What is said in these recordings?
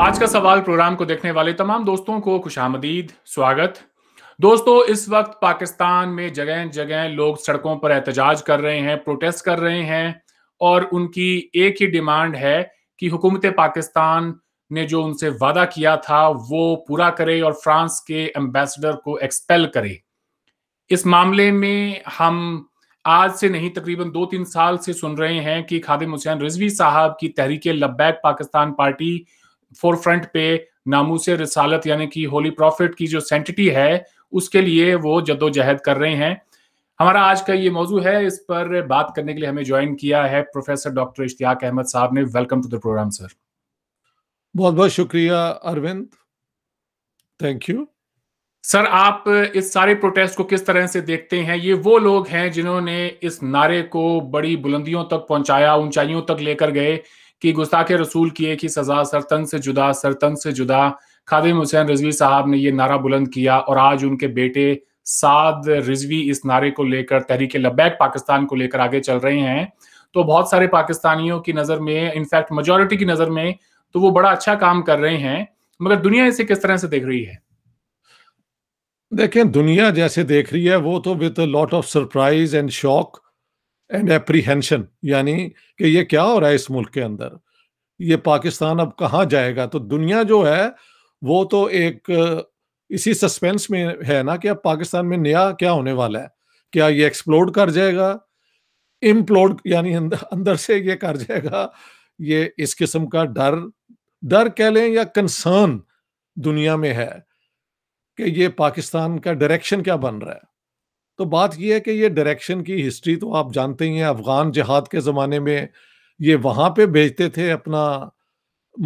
आज का सवाल प्रोग्राम को देखने वाले तमाम दोस्तों को खुश स्वागत दोस्तों इस वक्त पाकिस्तान में जगह जगह लोग सड़कों पर एहतजाज कर रहे हैं प्रोटेस्ट कर रहे हैं और उनकी एक ही डिमांड है कि हुकूमत पाकिस्तान ने जो उनसे वादा किया था वो पूरा करे और फ्रांस के एम्बेसडर को एक्सपेल करे इस मामले में हम आज से नहीं तकरीबन दो तीन साल से सुन रहे हैं कि खादिम हुसैन रिजवी साहब की Tehreek Labbaik Pakistan party forefront पे नामूस रसालत यानी कि होली प्रॉफिट की जो सेंटिटी है उसके लिए वो जद्दोजहद कर रहे हैं हमारा आज का ये मौजू है इस पर बात करने के लिए हमें ज्वाइन किया है प्रोफेसर डॉक्टर इश्तियाक अहमद साहब ने welcome to the program sir बहुत बहुत शुक्रिया अरविंद थैंक यू सर आप इस सारे प्रोटेस्ट को किस तरह से देखते हैं ये वो लोग हैं जिन्होंने इस नारे को बड़ी बुलंदियों तक पहुंचाया ऊंचाइयों तक लेकर गए कि गुस्ताखे रसूल एक की सजा सरतंग से जुदा सरतंग से जुदा खादिम हुसैन रिजवी साहब ने ये नारा बुलंद किया और आज उनके बेटे साद रिजवी इस नारे को लेकर तहरीक लबैक पाकिस्तान को लेकर आगे चल रहे हैं तो बहुत सारे पाकिस्तानियों की नज़र में इनफैक्ट मेजोरिटी की नज़र में तो वो बड़ा अच्छा काम कर रहे हैं मगर दुनिया इसे किस तरह से देख रही है देखें दुनिया जैसे देख रही है वो तो with lot of surprise and shock and apprehension यानी कि ये क्या हो रहा है इस मुल्क के अंदर ये पाकिस्तान अब कहाँ जाएगा तो दुनिया जो है वो तो एक इसी सस्पेंस में है ना कि अब पाकिस्तान में नया क्या होने वाला है क्या ये एक्सप्लोड कर जाएगा इम्प्लोड यानी अंदर, अंदर से ये कर जाएगा ये इस किस्म का डर डर कह लें या कंसर्न दुनिया में है कि ये पाकिस्तान का डायरेक्शन क्या बन रहा है तो बात यह है कि ये डायरेक्शन की हिस्ट्री तो आप जानते ही हैं अफगान जहाद के ज़माने में ये वहाँ पे भेजते थे अपना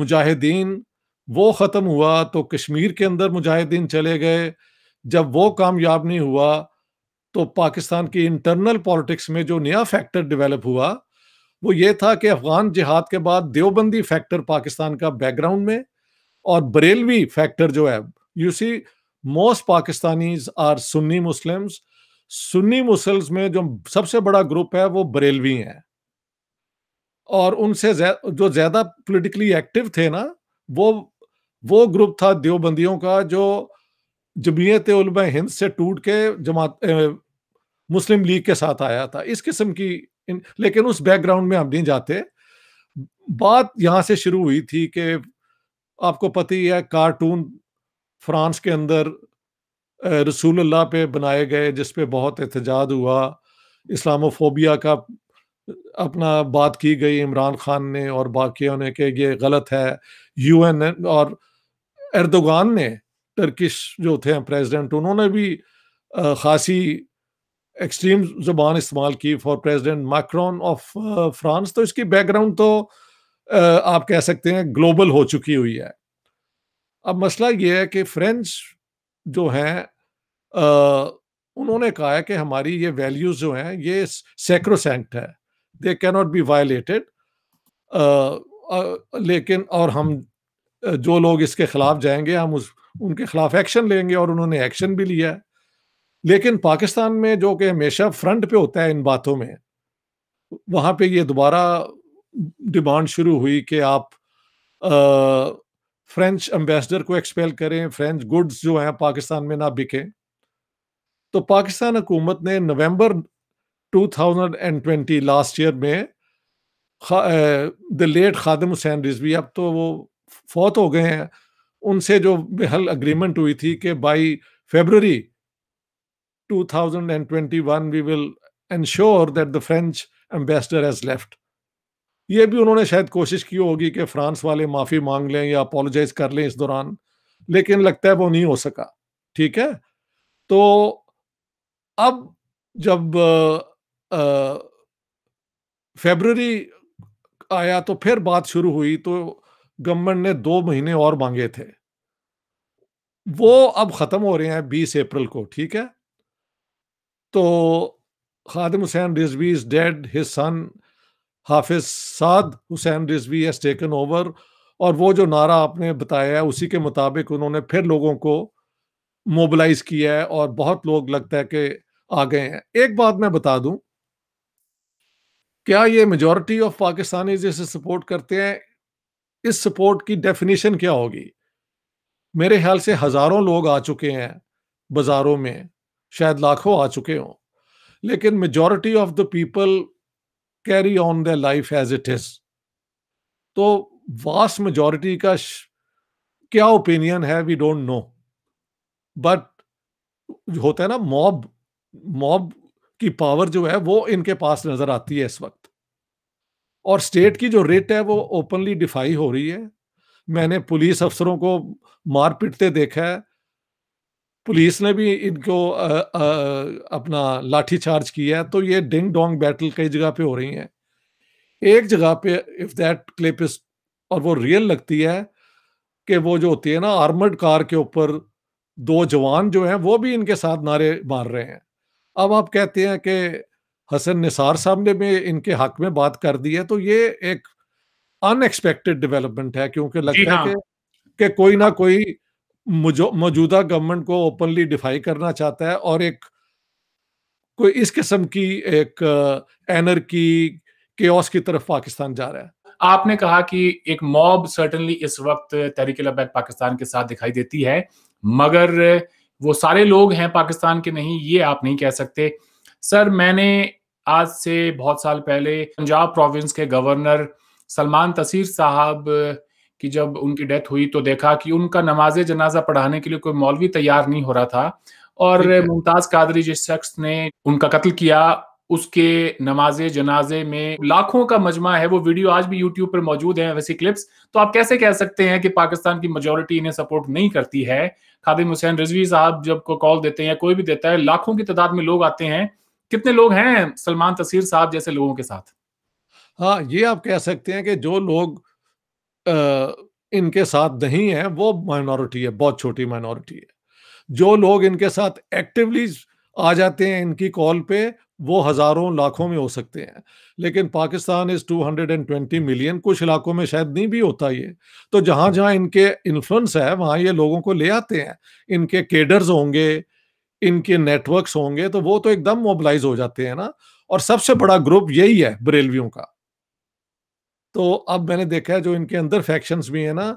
मुजाहिदीन वो ख़त्म हुआ तो कश्मीर के अंदर मुजाहिदीन चले गए जब वो कामयाब नहीं हुआ तो पाकिस्तान की इंटरनल पॉलिटिक्स में जो नया फैक्टर डेवलप हुआ वो ये था कि अफगान जिहाद के बाद देवबंदी फैक्टर पाकिस्तान का बैकग्राउंड में और बरेलवी फैक्टर जो है you see most Pakistanis are Sunni Muslims Sunni मुसल्स में जो सबसे बड़ा ग्रुप है वो बरेलवी हैं और उनसे जै, जो ज्यादा पॉलिटिकली एक्टिव थे ना वो वो ग्रुप था देवबंदियों का जो जमीयत उलमा हिंद से टूट के जमात ए, मुस्लिम लीग के साथ आया था इस किस्म की इन, लेकिन उस बैकग्राउंड में हम नहीं जाते बात यहाँ से शुरू हुई थी कि आपको पता ही है कार्टून फ्रांस के अंदर अल्लाह पे बनाए गए जिस पे बहुत एहतजाज हुआ इस्लामोफोबिया का अपना बात की गई इमरान खान ने और बाकियों ने कि ये गलत है यूएन और एर्दोगान ने टर्किश जो थे प्रेसिडेंट उन्होंने भी खासी एक्सट्रीम जुबान इस्तेमाल की for President Macron of France तो इसकी बैकग्राउंड तो आप कह सकते हैं ग्लोबल हो चुकी हुई है अब मसला ये है कि फ्रेंच जो हैं उन्होंने कहा है कि हमारी ये वैल्यूज जो हैं ये सेक्रोसेंट है they can not be violated लेकिन और हम जो लोग इसके खिलाफ जाएंगे हम उस उनके खिलाफ एक्शन लेंगे और उन्होंने एक्शन भी लिया है लेकिन पाकिस्तान में जो कि हमेशा फ्रंट पे होता है इन बातों में वहाँ पे ये दोबारा डिमांड शुरू हुई कि आप फ्रेंच एम्बेसडर को एक्सपेल करें फ्रेंच गुड्स जो हैं पाकिस्तान में ना बिकें तो पाकिस्तान हुकूमत ने नवंबर 2020 लास्ट ईयर में द लेट खादम हुसैन रिजवी अब तो वो फौत हो गए हैं उनसे जो बेहल अग्रीमेंट हुई थी कि by February 2021 we will ensure that the French ambassador has left ये भी उन्होंने शायद कोशिश की होगी कि फ्रांस वाले माफ़ी मांग लें या अपोलोजाइज कर लें इस दौरान लेकिन लगता है वो नहीं हो सका ठीक है तो अब जब फेबररी आया तो फिर बात शुरू हुई तो गवर्नमेंट ने दो महीने और मांगे थे वो अब ख़त्म हो रहे हैं बीस अप्रैल को ठीक है तो Khadim Hussain Rizvi is dead his son Hafiz Saad Hussain Rizvi has taken over और वो जो नारा आपने बताया है उसी के मुताबिक उन्होंने फिर लोगों को मोबलाइज किया है और बहुत लोग लगता है कि आ गए हैं एक बात मैं बता दूं क्या ये मेजोरिटी ऑफ पाकिस्तानी जिसे सपोर्ट करते हैं इस सपोर्ट की डेफिनेशन क्या होगी मेरे ख्याल से हजारों लोग आ चुके हैं बाजारों में शायद लाखों आ चुके हों लेकिन majority of the people carry on the life as it is तो वास्ट मेजॉरिटी का क्या ओपिनियन है वी डोंट नो बट होता है ना मॉब मॉब की पावर जो है वो इनके पास नजर आती है इस वक्त और स्टेट की जो रेट है वो ओपनली डिफाई हो रही है मैंने पुलिस अफसरों को मार पीटते देखा है पुलिस ने भी इनको आ, आ, अपना लाठी चार्ज किया है तो ये डिंग डोंग बैटल कई जगह पे हो रही है एक जगह पे इफ दैट क्लिप इज और वो रियल लगती है कि वो जो होती है ना आर्मर्ड कार के ऊपर दो जवान जो हैं वो भी इनके साथ नारे मार रहे हैं अब आप कहते हैं कि हसन निसार साहब ने भी इनके हक में बात कर दी है तो ये एक अनएक्सपेक्टेड डेवलपमेंट है क्योंकि लगता हाँ। है कि कोई ना कोई मौजूदा गवर्नमेंट को ओपनली डिफाई करना चाहता है और एक कोई इस किस्म की एक एनर की केस की तरफ पाकिस्तान जा रहा है आपने कहा कि एक मॉब सर्टनली इस वक्त तहरीक पाकिस्तान के साथ दिखाई देती है मगर वो सारे लोग हैं पाकिस्तान के नहीं ये आप नहीं कह सकते सर मैंने आज से बहुत साल पहले पंजाब प्रोविंस के गवर्नर सलमान तसीर साहब की जब उनकी डेथ हुई तो देखा कि उनका नमाज जनाजा पढ़ाने के लिए कोई मौलवी तैयार नहीं हो रहा था और मुमताज कादरी जिस शख्स ने उनका कत्ल किया उसके नमाज जनाजे में लाखों का मजमा है वो वीडियो आज भी यूट्यूब पर मौजूद है वैसी क्लिप्स तो आप कैसे कह सकते हैं कि पाकिस्तान की मेजोरिटी इन्हें सपोर्ट नहीं करती है खादिम हुसैन रिजवी साहब जब को कॉल देते हैं कोई भी देता है लाखों की तादाद में लोग आते हैं कितने लोग हैं सलमान तसीर साहब जैसे लोगों के साथ हाँ ये आप कह सकते हैं कि जो लोग आ, इनके साथ नहीं है वो माइनॉरिटी है बहुत छोटी माइनॉरिटी है जो लोग इनके साथ एक्टिवली आ जाते हैं इनकी कॉल पे वो हज़ारों लाखों में हो सकते हैं लेकिन पाकिस्तान इज़ 220 मिलियन कुछ इलाकों में शायद नहीं भी होता ये तो जहाँ जहाँ इनके इन्फ्लुएंस है वहाँ ये लोगों को ले आते हैं इनके केडर्स होंगे इनके नेटवर्क्स होंगे तो वो तो एकदम मोबलाइज हो जाते हैं ना और सबसे बड़ा ग्रुप यही है बरेलवियों का तो अब मैंने देखा है जो इनके अंदर फैक्शंस भी हैं ना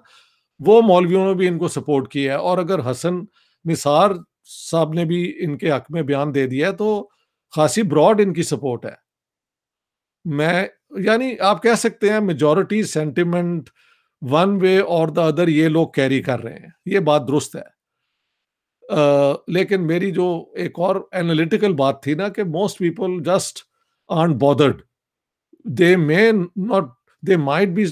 वो मौलवियों ने भी इनको सपोर्ट किया है और अगर हसन निसार साहब ने भी इनके हक में बयान दे दिया है तो खासी ब्रॉड इनकी सपोर्ट है मैं यानी आप कह सकते हैं मेजोरिटी सेंटिमेंट वन वे और द अदर ये लोग कैरी कर रहे हैं ये बात दुरुस्त है आ, लेकिन मेरी जो एक और एनालिटिकल बात थी ना कि most people just are bothered they may not they might be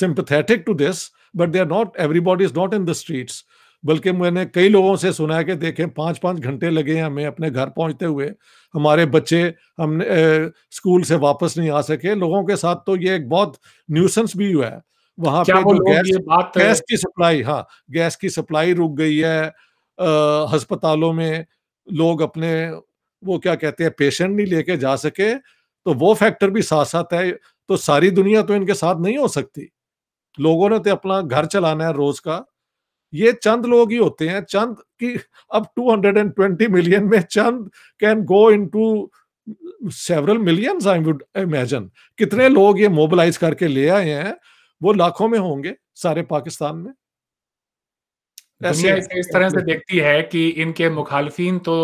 sympathetic to this but they are not everybody is not in the streets बल्कि मैंने कई लोगों से सुना है कि देखें पाँच पाँच घंटे लगे हैं हमें अपने घर पहुंचते हुए हमारे बच्चे हमने ए, स्कूल से वापस नहीं आ सके लोगों के साथ तो ये एक बहुत न्यूसेंस भी हुआ है वहां पे जो गैस गैस की सप्लाई हाँ गैस की सप्लाई रुक गई है अस्पतालों में लोग अपने वो क्या कहते हैं पेशेंट नहीं लेके जा सके तो वो फैक्टर भी साथ साथ है तो सारी दुनिया तो इनके साथ नहीं हो सकती लोगों ने तो अपना घर चलाना है रोज का ये चंद लोग ही होते हैं चंद की अब 220 मिलियन में चंद can go into several millions I would imagine कितने लोग ये मोबिलाइज करके ले आए हैं वो लाखों में होंगे सारे पाकिस्तान में ऐसे इस तरह से देखती है कि इनके मुखालफिन तो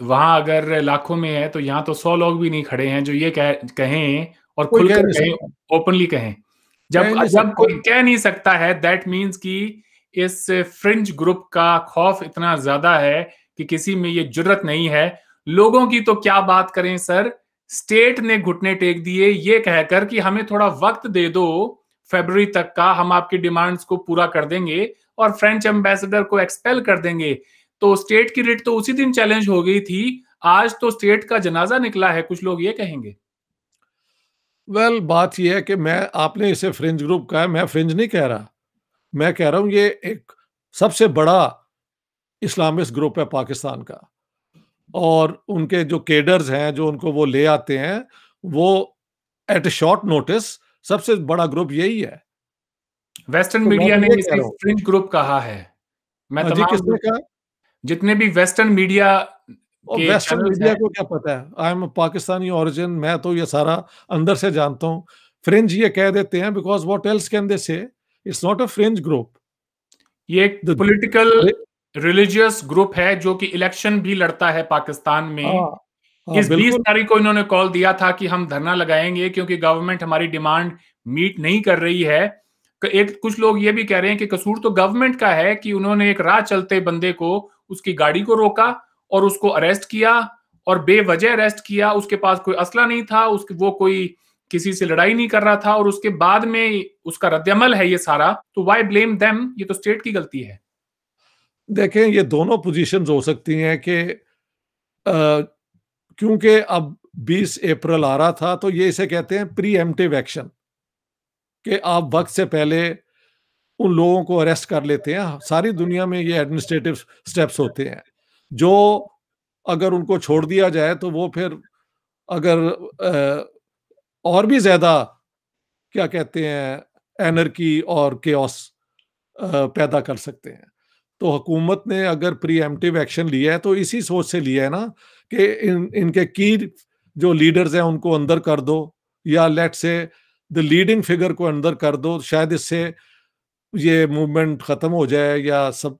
वहां अगर लाखों में है तो यहाँ तो सौ लोग भी नहीं खड़े हैं जो ये कह, कहें और खुलकर कहें ओपनली कहें जब जब कोई कह नहीं सकता है दैट मीन्स की इस फ्रिंज ग्रुप का खौफ इतना ज्यादा है कि किसी में ये जरूरत नहीं है लोगों की तो क्या बात करें सर स्टेट ने घुटने टेक दिए ये कहकर कि हमें थोड़ा वक्त दे दो फेबररी तक का हम आपकी डिमांड्स को पूरा कर देंगे और फ्रेंच एम्बेसडर को एक्सपेल कर देंगे तो स्टेट की रिट तो उसी दिन चैलेंज हो गई थी आज तो स्टेट का जनाजा निकला है कुछ लोग ये कहेंगे वेल well, बात यह है कि मैं आपने इसे फ्रिंज ग्रुप कहा मैं फ्रिंज नहीं कह रहा मैं कह रहा हूं ये एक सबसे बड़ा इस्लामिस्ट ग्रुप है पाकिस्तान का और उनके जो केडर्स हैं जो उनको वो ले आते हैं वो एट शॉर्ट नोटिस सबसे बड़ा ग्रुप यही है वेस्टर्न तो मीडिया तो ने फ्रिंज ग्रुप कहा है मैं हाँ जी किसने कहा जितने भी वेस्टर्न मीडिया और वेस्टर्न मीडिया को क्या पता है आई एम पाकिस्तानी ओरिजिन मैं तो ये सारा अंदर से जानता हूँ फ्रिंज ये कह देते हैं because what else can they say it's not a French group ये एक पॉलिटिकल रिलीजियस ग्रुप है जो कि इलेक्शन भी लड़ता है पाकिस्तान में हाँ, हाँ, इस बीस तारीख को इन्होंने कॉल दिया था कि हम धरना लगाएंगे क्योंकि गवर्नमेंट हमारी डिमांड मीट नहीं कर रही है एक कुछ लोग ये भी कह रहे हैं कि कसूर तो गवर्नमेंट का है कि उन्होंने एक राह चलते बंदे को उसकी गाड़ी को रोका और उसको अरेस्ट किया और बेवजह अरेस्ट किया उसके पास कोई असला नहीं था उसके वो कोई किसी से लड़ाई नहीं कर रहा था और उसके बाद में उसका रद्दअमल है ये सारा तो वाई ब्लेम देम ये तो स्टेट की गलती है देखें ये दोनों पोजीशन हो सकती हैं कि क्योंकि अब 20 अप्रैल आ रहा था तो ये इसे कहते हैं प्री एमटिव एक्शन कि आप वक्त से पहले उन लोगों को अरेस्ट कर लेते हैं सारी दुनिया में ये एडमिनिस्ट्रेटिव स्टेप्स होते हैं जो अगर उनको छोड़ दिया जाए तो वो फिर अगर आ, और भी ज्यादा क्या कहते हैं एनर्की और के पैदा कर सकते हैं तो हुकूमत ने अगर एमटिव एक्शन लिया है तो इसी सोच से लिया है ना कि इन इनके की जो लीडर्स हैं उनको अंदर कर दो या लेट से द लीडिंग फिगर को अंदर कर दो शायद इससे ये मूवमेंट ख़त्म हो जाए या सब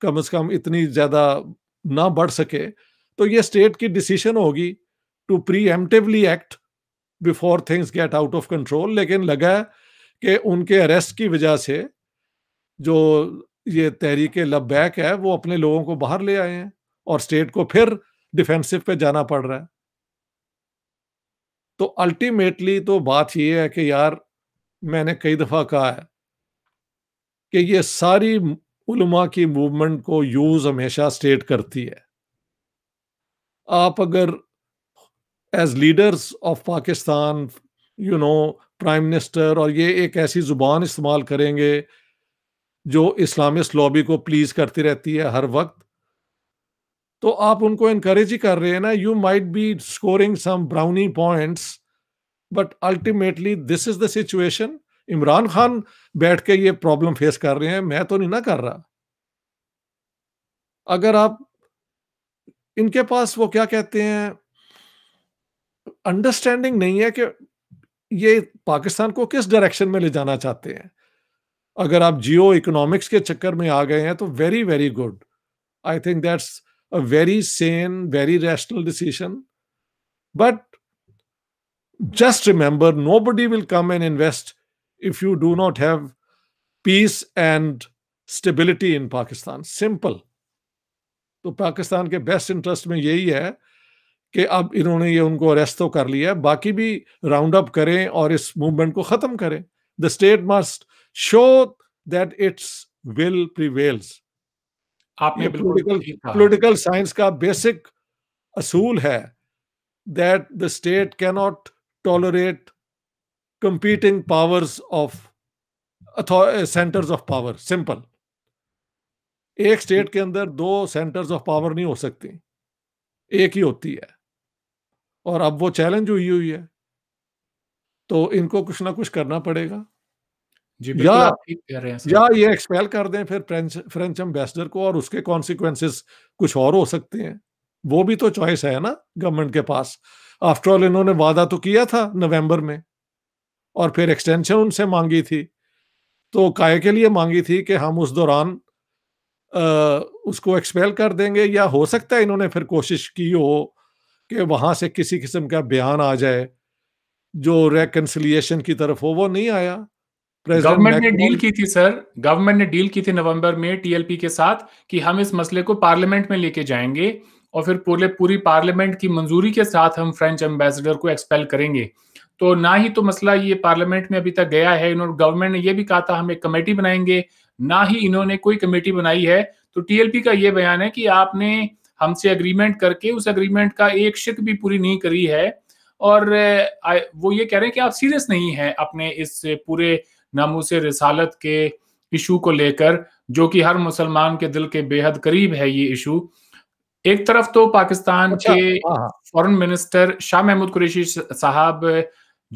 कम से कम इतनी ज़्यादा ना बढ़ सके तो ये स्टेट की डिसीशन होगी to pre act before things get out of control लेकिन लगा कि उनके अरेस्ट की वजह से जो ये तहरीक बैक है वो अपने लोगों को बाहर ले आए हैं और स्टेट को फिर डिफेंसिव पे जाना पड़ रहा है तो अल्टीमेटली तो बात ये है कि यार मैंने कई दफ़ा कहा है कि ये सारी उलमा की मूवमेंट को यूज़ हमेशा स्टेट करती है आप अगर as leaders of Pakistan you know prime minister और ये एक ऐसी ज़ुबान इस्तेमाल करेंगे जो इस्लामिस्ट लॉबी को प्लीज़ करती रहती है हर वक्त तो आप उनको इनक्रेज ही कर रहे हैं ना you might be scoring some brownie points but ultimately this is the situation Imran Khan बैठ के ये प्रॉब्लम फेस कर रहे हैं मैं तो नहीं ना कर रहा अगर आप इनके पास वो क्या कहते हैं अंडरस्टैंडिंग नहीं है कि ये पाकिस्तान को किस डायरेक्शन में ले जाना चाहते हैं अगर आप जियो इकोनॉमिक्स के चक्कर में आ गए हैं तो very very good I think that's a very sane very rational decision but just remember nobody will come and invest if you do not have peace and stability in Pakistan simple तो पाकिस्तान के best interest में यही है कि अब इन्होंने ये उनको अरेस्ट तो कर लिया बाकी भी राउंड अप करें और इस मूवमेंट को ख़त्म करें the state must show that its will prevails आपने पोलिटिकल पोलिटिकल साइंस का बेसिक असूल है that the state cannot tolerate competing powers of centres of power simple एक स्टेट के अंदर दो सेंटर्स ऑफ पावर नहीं हो सकती एक ही होती है और अब वो चैलेंज हुई हुई है तो इनको कुछ ना कुछ करना पड़ेगा जी या या ये एक्सपेल कर दें फिर फ्रेंच फ्रेंच एम्बेसडर को और उसके कॉन्सिक्वेंसेस कुछ और हो सकते हैं वो भी तो चॉइस है ना गवर्नमेंट के पास आफ्टर ऑल इन्होंने वादा तो किया था नवंबर में और फिर एक्सटेंशन उनसे मांगी थी तो काय के लिए मांगी थी कि हम उस दौरान आ, उसको एक्सपेल कर देंगे या हो सकता है इन्होंने फिर कोशिश की हो कि वहाँ से किसी किस्म का बयान आ जाए जो रेकन्सिलियेशन की तरफ हो वो नहीं आया गवर्नमेंट ने डील की थी सर गवर्नमेंट ने डील की थी नवंबर में टीएलपी के साथ कि हम इस मसले को पार्लियामेंट में लेके जाएंगे और फिर पूरे पूरी पार्लियामेंट की मंजूरी के साथ हम फ्रेंच एम्बेसडर को एक्सपेल करेंगे तो ना ही तो मसला ये पार्लियामेंट में अभी तक गया है इन्होंने गवर्नमेंट ने यह भी कहा था हम एक कमेटी बनाएंगे ना ही इन्होंने कोई कमेटी बनाई है तो टीएलपी का ये बयान है कि आपने हमसे अग्रीमेंट करके उस अग्रीमेंट का एक शिक भी पूरी नहीं करी है और वो ये कह रहे हैं कि आप सीरियस नहीं हैं अपने इस पूरे नामूस रसालत के इशू को लेकर जो कि हर मुसलमान के दिल के बेहद करीब है ये इशू एक तरफ तो पाकिस्तान अच्छा, के फॉरेन हाँ, मिनिस्टर हाँ। शाह महमूद कुरेशी साहब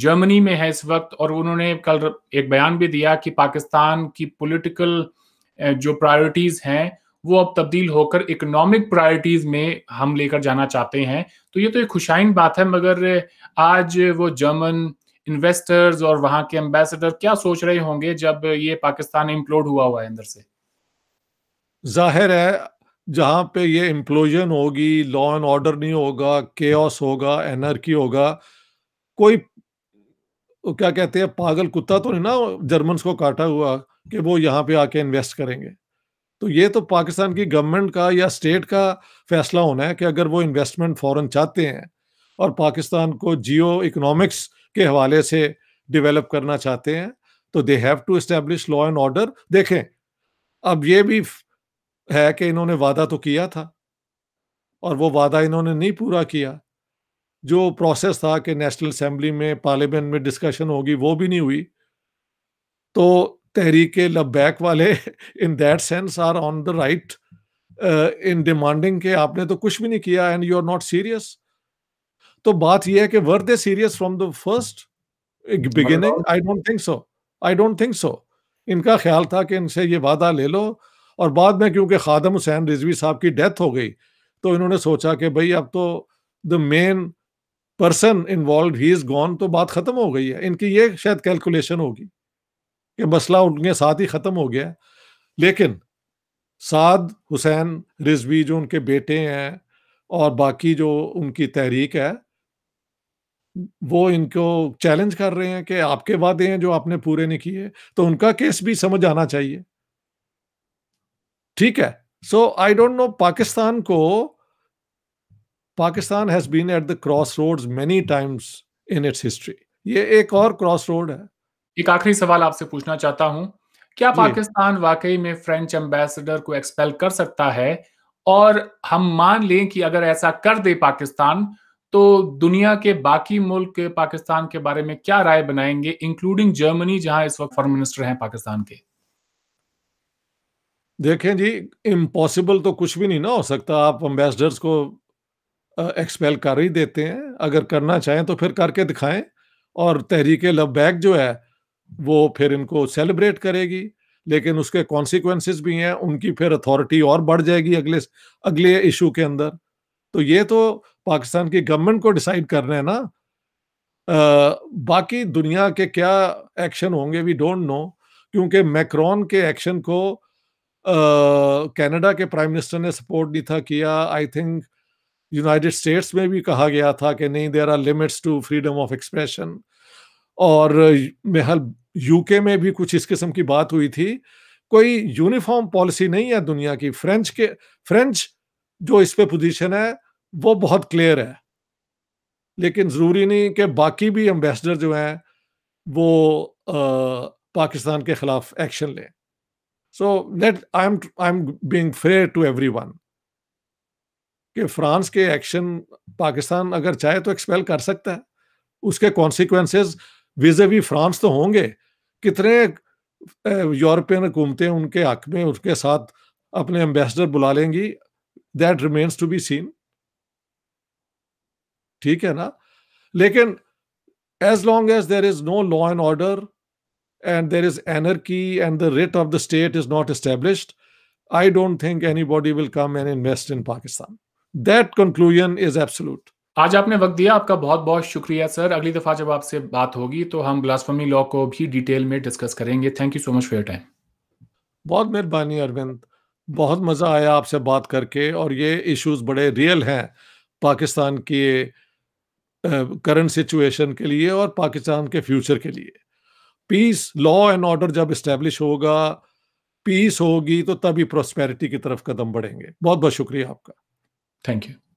जर्मनी में है इस वक्त और उन्होंने कल एक बयान भी दिया कि पाकिस्तान की पॉलिटिकल जो प्रायोरिटीज हैं वो अब तब्दील होकर इकोनॉमिक प्रायोरिटीज में हम लेकर जाना चाहते हैं तो ये तो एक खुशाइन बात है मगर आज वो जर्मन इन्वेस्टर्स और वहां के एम्बेसडर क्या सोच रहे होंगे जब ये पाकिस्तान इम्प्लोड हुआ हुआ है अंदर से जाहिर है जहां पे ये इम्प्लोजन होगी लॉ एंड ऑर्डर नहीं होगा के होगा एनर्की होगा कोई क्या कहते हैं पागल कुत्ता तो नहीं ना जर्मन को काटा हुआ कि वो यहाँ पे आके इन्वेस्ट करेंगे तो ये तो पाकिस्तान की गवर्नमेंट का या स्टेट का फैसला होना है कि अगर वो इन्वेस्टमेंट फ़ौरन चाहते हैं और पाकिस्तान को जियो इकोनॉमिक्स के हवाले से डेवलप करना चाहते हैं तो they have to establish law and order देखें अब ये भी है कि इन्होंने वादा तो किया था और वो वादा इन्होंने नहीं पूरा किया जो प्रोसेस था कि नेशनल असम्बली में पार्लियामेंट में डिस्कशन होगी वो भी नहीं हुई तो तहरीक लबैक वाले in that sense are on the right in demanding के आपने तो कुछ भी नहीं किया and you are not serious तो बात यह है कि were they serious from the first beginning I don't think so I don't think so इनका ख्याल था कि इनसे ये वादा ले लो और बाद में क्योंकि खादम हुसैन रिजवी साहब की डेथ हो गई तो इन्होंने सोचा कि भाई अब तो the main person involve he is gone तो बात खत्म हो गई है इनकी ये शायद कैलकुलेशन होगी ये मसला उनके साथ ही ख़त्म हो गया लेकिन साद हुसैन रिजवी जो उनके बेटे हैं और बाकी जो उनकी तहरीक है वो इनको चैलेंज कर रहे हैं कि आपके वादे हैं जो आपने पूरे नहीं किए तो उनका केस भी समझ आना चाहिए ठीक है so I don't know Pakistan को Pakistan has been at the crossroads many times in its history ये एक और क्रॉस रोड है एक आखिरी सवाल आपसे पूछना चाहता हूं क्या पाकिस्तान वाकई में फ्रेंच एम्बेसडर को एक्सपेल कर सकता है और हम मान लें कि अगर ऐसा कर दे पाकिस्तान तो दुनिया के बाकी मुल्क पाकिस्तान के बारे में क्या राय बनाएंगे इंक्लूडिंग जर्मनी जहां इस वक्त फॉरन मिनिस्टर हैं पाकिस्तान के देखें जी इम्पॉसिबल तो कुछ भी नहीं ना हो सकता आप एम्बेसडर्स को एक्सपेल कर ही देते हैं अगर करना चाहें तो फिर करके दिखाएं और तहरीक लब बैग जो है वो फिर इनको सेलिब्रेट करेगी लेकिन उसके कॉन्सिक्वेंसेस भी हैं उनकी फिर अथॉरिटी और बढ़ जाएगी अगले अगले इशू के अंदर तो ये तो पाकिस्तान की गवर्नमेंट को डिसाइड करना है ना आ, बाकी दुनिया के क्या एक्शन होंगे वी डोंट नो क्योंकि मैक्रॉन के एक्शन को कनाडा के प्राइम मिनिस्टर ने सपोर्ट नहीं था किया आई थिंक यूनाइटेड स्टेट्स में भी कहा गया था कि नहीं there are limits to freedom of expression और मेहल यूके में भी कुछ इस किस्म की बात हुई थी कोई यूनिफॉर्म पॉलिसी नहीं है दुनिया की फ्रेंच के फ्रेंच जो इस पे पोजीशन है वो बहुत क्लियर है लेकिन ज़रूरी नहीं कि बाकी भी एम्बेसडर जो हैं वो आ, पाकिस्तान के खिलाफ एक्शन लें so let I am I am being fair to everyone कि फ्रांस के एक्शन पाकिस्तान अगर चाहे तो एक्सपेल कर सकता है उसके कॉन्सिक्वेंसेस विजे भी फ्रांस तो होंगे कितने यूरोपियन हुकूमतें उनके हक में उसके साथ अपने एम्बेसडर बुला लेंगी that remains to be seen ठीक है ना लेकिन as long as there is no law and order and there is anarchy and the writ of the state is not established I don't think anybody will come and invest in Pakistan that conclusion is absolute आज आपने वक्त दिया आपका बहुत बहुत शुक्रिया sir अगली दफ़ा जब आपसे बात होगी तो हम ब्लास्फमी लॉ को भी डिटेल में डिस्कस करेंगे thank you so much for time बहुत मेहरबानी अरविंद बहुत मज़ा आया आपसे बात करके और ये इश्यूज बड़े रियल हैं पाकिस्तान के करंट सिचुएशन के लिए और पाकिस्तान के फ्यूचर के लिए पीस लॉ एंड ऑर्डर जब इस्टेब्लिश होगा पीस होगी तो तभी प्रोस्पेरिटी की तरफ कदम बढ़ेंगे बहुत बहुत शुक्रिया आपका थैंक यू